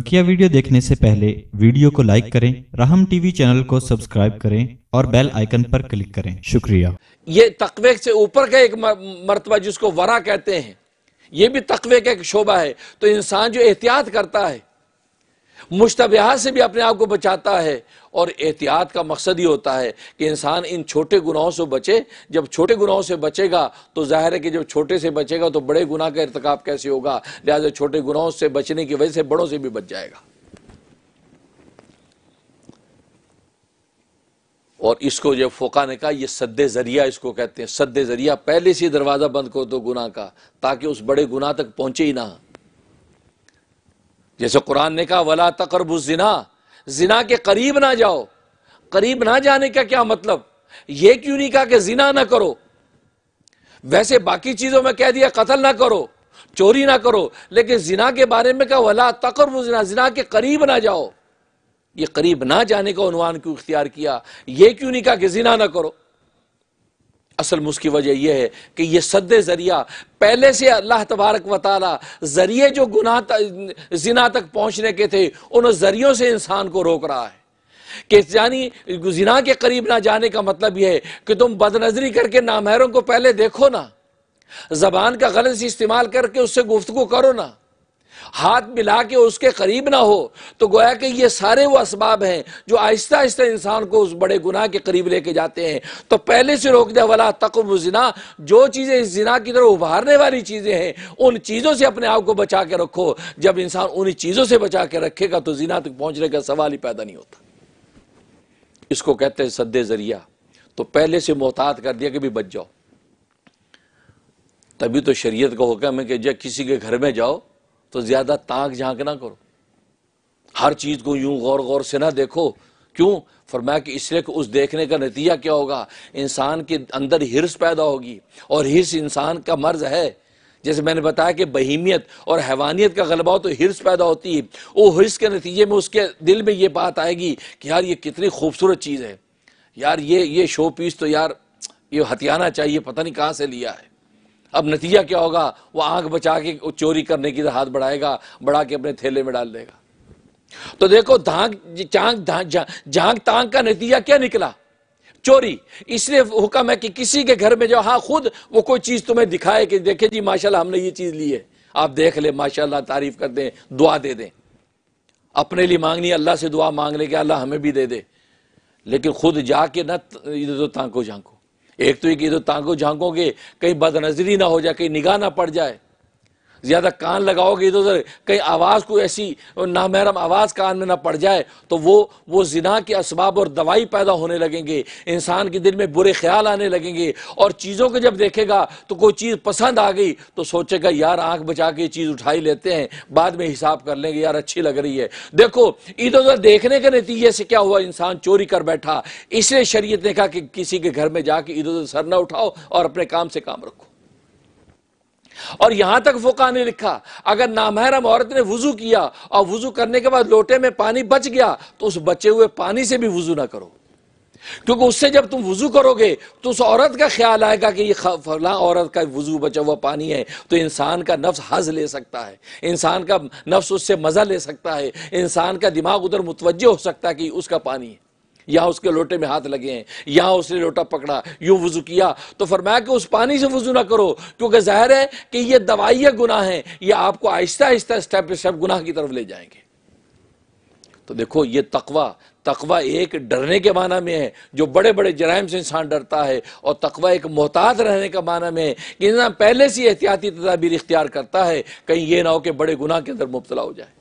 बकिया वीडियो देखने से पहले वीडियो को लाइक करें रहम टीवी चैनल को सब्सक्राइब करें और बेल आइकन पर क्लिक करें शुक्रिया ये तकवे से ऊपर का एक मरतबा जिसको वरा कहते हैं ये भी तकवे का एक शोभा है तो इंसान जो एहतियात करता है मुश्तबहा से भी अपने आप को बचाता है और एहतियात का मकसद ही होता है कि इंसान इन छोटे गुनाहों से बचे जब छोटे गुनाहों से बचेगा तो जाहिर है कि जब छोटे से बचेगा तो बड़े गुनाह का इरतकाब कैसे होगा लिहाजा छोटे गुनाहों से बचने की वजह से बड़ों से भी बच जाएगा और इसको जब फोका ने कहा यह सदे ज़रिया इसको कहते हैं सदे ज़रिया पहले से दरवाज़ा बंद कर दो गुना का ताकि उस बड़े गुनाह तक पहुंचे ही ना जैसे कुरान ने कहा वला तकरबु जिना जिना के करीब ना जाओ करीब ना जाने का क्या मतलब यह क्यों नहीं कहा कि जिना ना करो वैसे बाकी चीजों में कह दिया कतल ना करो चोरी ना करो लेकिन जिना के बारे में कहा वला तकरबु जिना जिना के करीब ना जाओ ये करीब ना जाने का उनवान क्यों इख्तियार किया यह क्यों नहीं कहा कि जिना ना करो असल में उसकी वजह यह है कि यह सद ज़रिया पहले से अल्लाह तबारक वाली ज़रिए जो गुनाह जिना तक पहुँचने के थे उन ज़रियों से इंसान को रोक रहा है कि यानी जिना के करीब ना जाने का मतलब यह है कि तुम बदनजरी करके नामहरों को पहले देखो ना जबान का गलत इस्तेमाल करके उससे गुफ्तु करो ना हाथ मिला के उसके करीब ना हो तो गोया कि ये सारे वो इसबाब हैं जो आहिस्ता आहिस्ता इंसान को उस बड़े गुनाह के करीब लेके जाते हैं तो पहले से रोक दिया वाला तकम जना जो चीज़ें इस जना की तरफ उभारने वाली चीज़ें हैं उन चीज़ों से अपने आप को बचा के रखो जब इंसान उन्हीं चीज़ों से बचा के रखेगा तो जिना तक पहुँचने का सवाल ही पैदा नहीं होता इसको कहते हैं सदे जरिया तो पहले से मोहतात कर दिया कि भी बच जाओ तभी तो शरीयत का हुक्म है कि जब किसी के घर में जाओ तो ज़्यादा ताक झांक ना करो हर चीज़ को यूं गौर गौर से ना देखो क्यों फरमाया कि इसलिए कि उस देखने का नतीजा क्या होगा इंसान के अंदर हिरस पैदा होगी और हिरस इंसान का मर्ज है जैसे मैंने बताया कि बहीमियत और हैवानियत का गलबा हो तो हिरस पैदा होती है वो हिरस के नतीजे में उसके दिल में ये बात आएगी कि यार ये कितनी खूबसूरत चीज़ है यार ये ये शो पीस तो यार ये हथियाना चाहिए पता नहीं कहाँ से लिया है अब नतीजा क्या होगा वो आंख बचा के चोरी करने की हाथ बढ़ाएगा बढ़ा के अपने थैले में डाल देगा तो देखो धाक चांक झांक तांग का नतीजा क्या निकला चोरी इसलिए हुक्म है कि किसी के घर में जो हाँ खुद वो कोई चीज़ तुम्हें दिखाए कि देखे जी माशाल्लाह हमने ये चीज़ ली है आप देख ले माशाल्लाह तारीफ कर दें दुआ दे दें अपने लिए मांगनी अल्लाह से दुआ मांग ले कि अल्लाह हमें भी दे दे लेकिन खुद जाके ना इधर तो तांको झांको एक तो ये कि तो तांगो झांकोगे कहीं बदनजरी ना हो जाए कहीं निगाह ना पड़ जाए ज़्यादा कान लगाओगे इधर उधर कहीं आवाज़ को ऐसी नामहरम आवाज़ कान में ना पड़ जाए तो वो वो जिना के इसबाब और दवाई पैदा होने लगेंगे इंसान के दिल में बुरे ख्याल आने लगेंगे और चीज़ों को जब देखेगा तो कोई चीज़ पसंद आ गई तो सोचेगा यार आंख बचा के चीज़ उठाई लेते हैं बाद में हिसाब कर लेंगे यार अच्छी लग रही है देखो इधर उधर देखने के नतीजे से क्या हुआ इंसान चोरी कर बैठा इसलिए शरीय ने कहा कि किसी के घर में जाके इधर उधर सर ना उठाओ और अपने काम से काम रखो और यहां तक फोका ने लिखा अगर नामहरम औरत ने वजू किया और वजू करने के बाद लोटे में पानी बच गया तो उस बचे हुए पानी से भी वजू ना करो क्योंकि उससे जब तुम वजू करोगे तो उस औरत का ख्याल आएगा कि ये फला औरत का वजू बचा हुआ पानी है तो इंसान का नफ्स हज ले सकता है इंसान का नफ्स उससे मज़ा ले सकता है इंसान का दिमाग उधर मुतवजह हो सकता है कि उसका पानी है या उसके लोटे में हाथ लगे हैं या उसने लोटा पकड़ा यूं वजू किया तो फरमाया कि उस पानी से वजू ना करो क्योंकि जाहिर है कि ये दवाइया गुनाह है ये आपको आहिस्ता आहिस्ता स्टेप स्टेप गुनाह की तरफ ले जाएंगे तो देखो ये तकवा तकवा एक डरने के माना में है जो बड़े बड़े जराइम से इंसान डरता है और तकवा एक मोहतात रहने का माना में है कि इंसान पहले से एहतियाती तदाबीर इख्तियार करता है कहीं ये ना हो कि बड़े गुनाह के अंदर मुबतला हो जाए